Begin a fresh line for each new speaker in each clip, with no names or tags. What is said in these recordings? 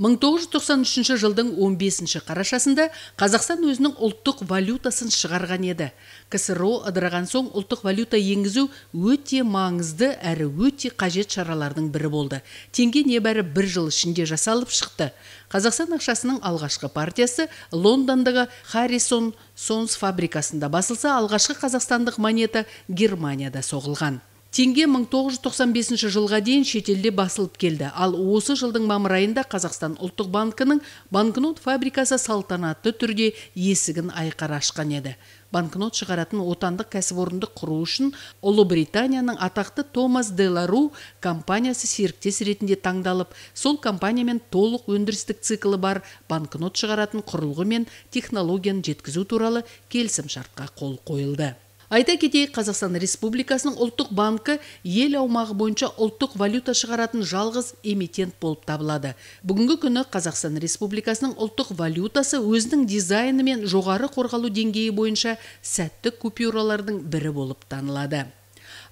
1993 жылдың 15 қарашасында Қазақстан өзінің ұлттық валютасын шығарған еді. КСРО ыдыраған соң ұлттық валюта енгізу өте маңызды әрі өте қажет шаралардың бірі болды. Тенге небәрі бір жыл ішінде жасалып шықты. Қазақстан ақшасының алғашқы партиясы Лондондағы Харрисон Сонс фабрикасында басылса, алғашқы қазақстандық монета Германияда соғылған. Тенге 1995 жылға дейін шетелде басылып келді. Ал осы жылдың мамыр айында Қазақстан ұлттық банкінің банкнот фабрикасы салтанатты түрде есігін айқара ашқан еді. Банкнот шығаратын отандық кәсіпорынды құру үшін Британияның атақты Томас Делару компаниясы серіктес ретінде таңдалып, сол компаниямен толық өндірістік циклы бар банкнот шығаратын құрылғы мен технологияны жеткізу туралы шартқа қол қойылды айта кетейік қазақстан республикасының ұлттық банкі ел аумағы бойынша ұлттық валюта шығаратын жалғыз эмитент болып табылады бүгінгі күні қазақстан республикасының ұлттық валютасы өзінің дизайны мен жоғары қорғалу деңгейі бойынша сәтті купюралардың бірі болып танылады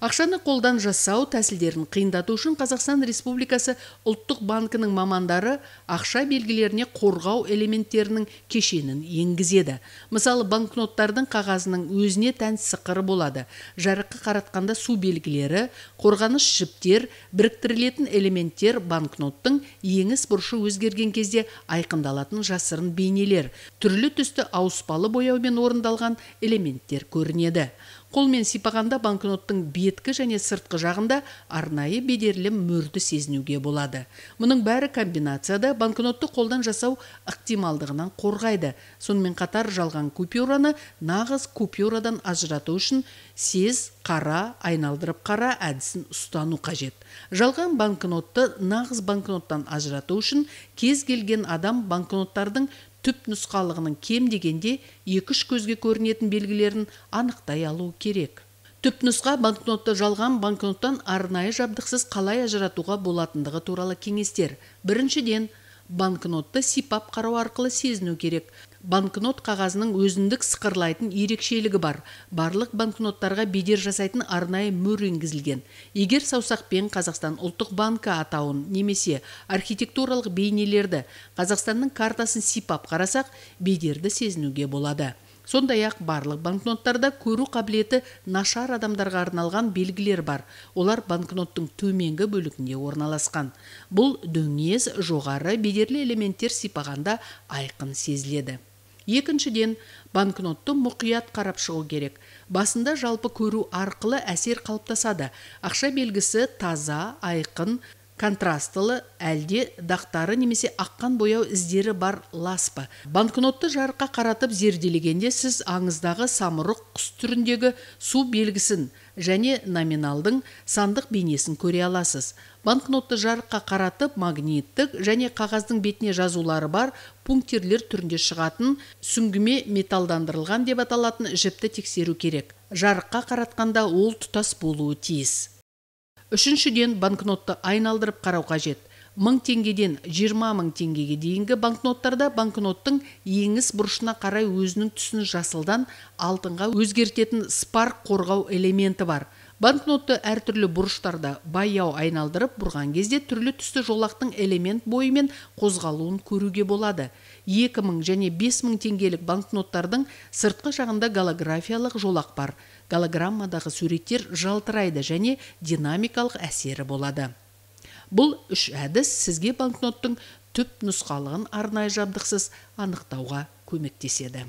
ақшаны қолдан жасау тәсілдерін қиындату үшін қазақстан республикасы ұлттық банкінің мамандары ақша белгілеріне қорғау элементтерінің кешенін енгізеді мысалы банкноттардың қағазының өзіне тән сықыры болады жарыққа қаратқанда су белгілері қорғаныш жіптер біріктірілетін элементтер банкноттың еңіс бұршы өзгерген кезде айқындалатын жасырын бейнелер түрлі түсті ауыспалы бояумен орындалған элементтер көрінеді қолмен сипағанда банкноттың беткі және сыртқы жағында арнайы бедерлі мөрді сезінуге болады мұның бәрі комбинацияда банкнотты қолдан жасау ықтималдығынан қорғайды сонымен қатар жалған купюраны нағыз купюрадан ажырату үшін сез қара айналдырып қара әдісін ұстану қажет жалған банкнотты нағыз банкноттан ажырату үшін кез келген адам банкноттардың түп нұсқалығының кем дегенде екі үш көзге көрінетін белгілерін анықтай алу керек Түп нұсқа банкнотты жалған банкноттан арнайы жабдықсыз қалай ажыратуға болатындығы туралы кеңестер біріншіден банкнотты сипап қарау арқылы сезіну керек банкнот қағазының өзіндік сықырлайтын ерекшелігі бар барлық банкноттарға бедер жасайтын арнайы мөр енгізілген егер саусақпен қазақстан ұлттық банкі атауын немесе архитектуралық бейнелерді қазақстанның картасын сипап қарасақ бедерді сезінуге болады сондай ақ барлық банкноттарда көру қабілеті нашар адамдарға арналған белгілер бар олар банкноттың төменгі бөлігінде орналасқан бұл дөңес жоғары бедерлі элементтер сипағанда айқын сезіледі екіншіден банкнотты мұқият қарап шығу керек басында жалпы көру арқылы әсер қалыптасады ақша белгісі таза айқын контрастылы әлде дақтары немесе аққан бояу іздері бар лас па банкнотты жарыққа қаратып зерделегенде сіз аңыздағы самұрық құс түріндегі су белгісін және номиналдың сандық бейнесін көре аласыз банкнотты жарыққа қаратып магниттік және қағаздың бетіне жазулары бар пунктирлер түрінде шығатын сүңгіме металдандырылған деп аталатын жіпті тексеру керек жарыққа қаратқанда ол тұтас болуы тиіс үшіншіден банкнотты айналдырып қарау қажет мың теңгеден жиырма мың теңгеге дейінгі банкноттарда банкноттың еңіс бұрышына қарай өзінің түсін жасылдан алтынға өзгертетін спарк қорғау элементі бар банкнотты әртүрлі бұрыштарда баяу айналдырып бұрған кезде түрлі түсті жолақтың элемент бойымен қозғалуын көруге болады 2000 және 5000 теңгелік банкноттардың сыртқы жағында голографиялық жолақ бар голограммадағы суреттер жалтырайды және динамикалық әсері болады бұл үш әдіс сізге банкноттың түп нұсқалығын арнайы жабдықсыз анықтауға көмектеседі